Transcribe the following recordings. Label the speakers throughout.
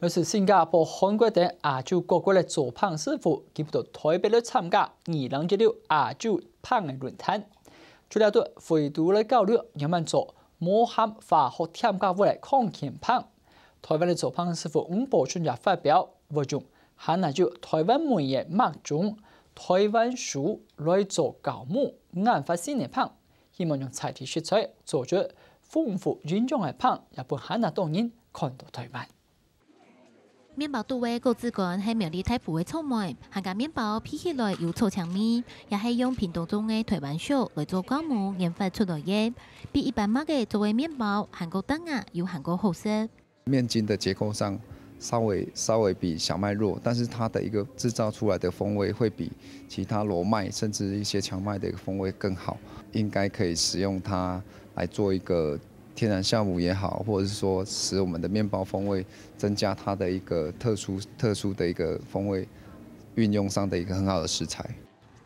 Speaker 1: 我是新加坡、韩国等亚洲各国的做胖师傅，今晡到台北来参加二零一六亚洲胖的论坛。主要伫会度的交流，人们做无含化学添加物来康健胖。台湾的做胖师傅吴宝春也发表文章，喊作“台湾门业麦种台湾鼠来做酵母研发新的胖”，希望用材体食材做出丰富营养的胖，日不汉纳当然看到台湾。
Speaker 2: 面包多为高自管，系苗栗太扶的草麦，韩国面包劈起来有草香味，也是用品地中的台湾秀来做酵母研发出来的，比一般买的作为面包韩国等啊有韩国好色。
Speaker 3: 面筋的结构上稍微稍微比小麦弱，但是它的一个制造出来的风味会比其他罗麦甚至一些荞麦的一个风味更好，应该可以使用它来做一个。天然酵母也好，或者是说使我们的面包风味增加它的一个特殊、特殊的一个风味，运用上的一个很好的食材。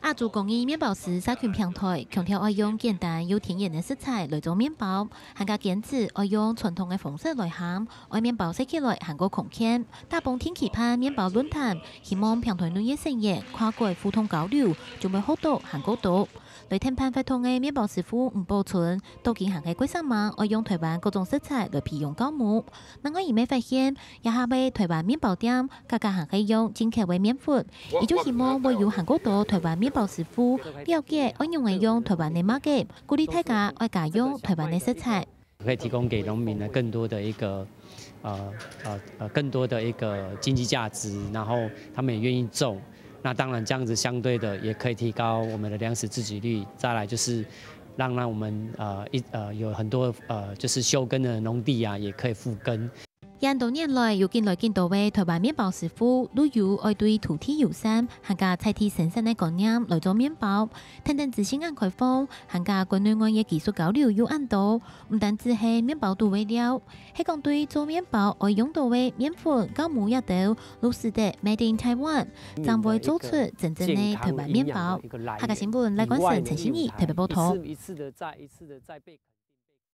Speaker 2: 阿祖工艺面包师沙群平台强调爱用简单又天然的食材来做面包，还加坚持爱用传统的红色来馅，爱面包食起来韩国孔甜。大鹏天气盼面包论坛，希望平台越越生意，跨过互通交流，做袂好多韩国多。雷天潘发烫的面包师傅不保存，都经行开归上网，爱用台湾各种食材来皮用糕模。但我意外发现，一下被台湾面包店，更加还爱用进口的面粉。也就希望会有韩国多台湾面包师傅了解爱用爱用台湾的马格，鼓励大家爱家用台湾的食材。
Speaker 4: 可以提供给农民呢更多的一个呃呃呃更多的一个经济价值，然后他们也愿意种。那当然，这样子相对的也可以提高我们的粮食自给率。再来就是，让让我们呃一呃有很多呃就是休耕的农地啊，也可以复耕。
Speaker 2: 印度年来，有近来见到位台湾面包师傅，都有爱对土地用心，参加菜梯先生的讲念来做面包，提升自信安开放，参加国内外的技术交流有安多。唔单只是面包到位了，黑工对做面包爱用到位面粉，刚磨压到，如实的 Made in Taiwan，将会做出真正的台湾面包。客家新闻来关声陈心怡特别报道。